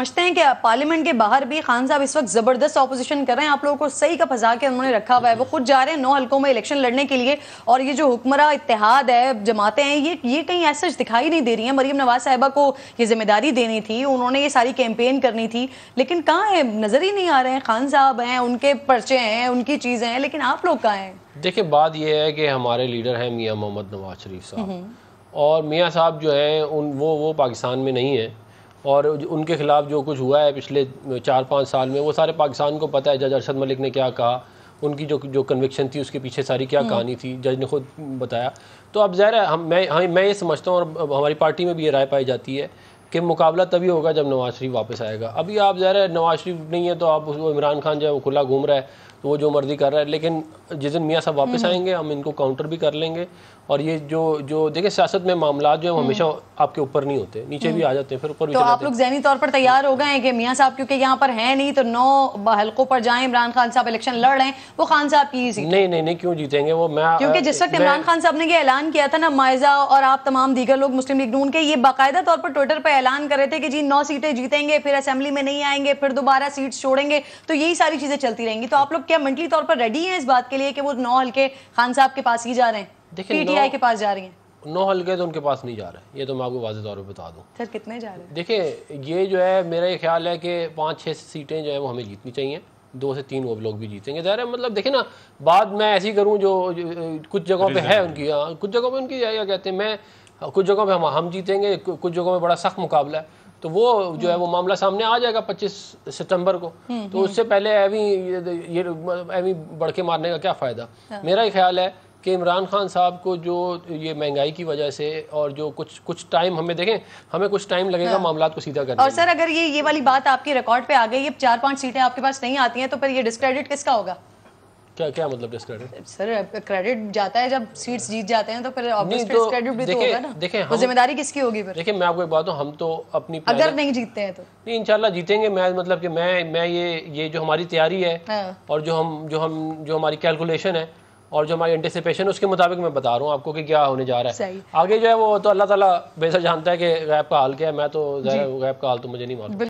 समझते हैं कि पार्लियामेंट के बाहर भी खान साहब इस वक्त जबरदस्त ऑपोजिशन कर रहे हैं आप लोगों को सही का फंसा के उन्होंने रखा हुआ है वो खुद जा रहे हैं नौ हल्कों में इलेक्शन लड़ने के लिए और ये जो हुक्मरा इतिहाद है जमाते हैं ये ये कहीं ऐसा दिखाई नहीं दे रही है मरीम नवाज साहिबा को ये जिम्मेदारी देनी थी उन्होंने ये सारी कैंपेन करनी थी लेकिन कहाँ है नजर ही नहीं आ रहे हैं खान साहब हैं उनके पर्चे हैं उनकी चीजें हैं लेकिन आप लोग कहाँ हैं देखिए बात यह है कि हमारे लीडर हैं मियाँ मोहम्मद नवाज शरीफ साहब और मियाँ साहब जो हैं उन वो वो पाकिस्तान में नहीं है और उनके ख़िलाफ़ जो कुछ हुआ है पिछले चार पाँच साल में वो सारे पाकिस्तान को पता है जज अरशद मलिक ने क्या कहा उनकी जो जो कन्विक्शन थी उसके पीछे सारी क्या हम्म। कहानी थी जज ने खुद बताया तो अब ज़ाहिर है हम मैं हाँ, मैं ये समझता हूँ और हमारी पार्टी में भी ये राय पाई जाती है कि मुकाबला तभी होगा जब नवाज शरीफ वापस आएगा अभी आप ज़ाहिर है नवाज शरीफ नहीं है तो आप उसको इमरान खान जो है वो खुला घूम रहा है तो वो जो मर्जी कर रहा है लेकिन जिस दिन मियाँ साहब वापस हम्म। आएंगे हम इनको काउंटर भी कर लेंगे और ये जो जो देखिए सियासत में मामला जो है हम्म। हमेशा आपके ऊपर नहीं होते नीचे भी हम्म। आ जाते हैं फिर ऊपर तो आप लोग जहनी तौर पर तैयार हो गए हैं कि मियाँ साहब क्योंकि यहाँ पर है नहीं तो नौ हल्कों पर जाए इमरान खान साहब इलेक्शन लड़ रहे हैं वो खान साहब की जीत नहीं नहीं नहीं क्यों जीतेंगे वो मैं क्योंकि जिस वक्त इमरान खान साहब ने ये ऐलान किया था ना मायजा और आप तमाम दीगर लोग मुस्लिम लीग नून के ये बाकायदा तौर पर ट्विटर पर ऐलान कर रहे थे कि जी नौ सीटें जीतेंगे फिर असेंबली में नहीं आएंगे फिर दोबारा सीट छोड़ेंगे तो यही सारी चीजें चलती रहेंगी तो आप लोग क्या मेंटली तौर पर रेडी हैं इस बात के लिए कि वो नौ हल्के खान साहब के पास ही जा रहे हैं पीटीआई के पास जा रही हैं नौ हल्के तो उनके पास नहीं जा रहे ये तो मैं आपको वाजे तौर पर बता दूँ सर कितने जा रहे हैं देखिए ये जो है मेरा ये ख्याल है कि पाँच छः सीटें जो है वो हमें जीतनी चाहिए दो से तीन वो लोग भी जीतेंगे ज़ाहिर है मतलब देखे ना बाद मैं ऐसी करूँ जो, कुछ जगहों पर है उनकी हाँ, कुछ जगहों पर उनकी क्या कहते हैं मैं कुछ जगहों पर हम हम जीतेंगे कुछ जगहों में बड़ा सख्त मुकाबला है तो वो जो है वो मामला सामने आ जाएगा 25 सितंबर को हम्म, तो उससे हम्म। पहले एवी ये एवी बढ़ के मारने का क्या फ़ायदा हाँ। मेरा ही ख्याल है कि इमरान खान साहब को जो ये महंगाई की वजह से और जो कुछ कुछ टाइम हमें देखें हमें कुछ टाइम लगेगा हाँ। मामला को सीधा करने और सर अगर ये ये वाली बात आपके रिकॉर्ड पे आ गई ये चार पांच सीटें आपके पास नहीं आती हैं तो फिर ये डिस्क्रेडिट किसका होगा क्या क्या मतलब डिस्क्रेडिट सर क्रेडिट जाता है जब सीट्स जीत जाते हैं तो फिर ऑब्वियस डिस्क्रेडिट तो भी तो होगा ना देखें वो तो जिम्मेदारी किसकी होगी फिर देखिए मैं आपको एक बात हूँ हम तो अपनी अगर नहीं जीतते हैं तो नहीं इंशाल्लाह जीतेंगे मैं मतलब कि मैं मैं ये ये जो हमारी तैयारी है हाँ। और जो हम जो हम जो हमारी कैलकुलेशन है और जो हमारी एंटिसिपेशन है उसके मुताबिक मैं बता रहा हूँ आपको कि क्या होने जा रहा है आगे जो है वो तो अल्लाह ताला बेहतर जानता है कि गैप का हाल क्या है मैं तो गैप का हाल तो मुझे नहीं मालूम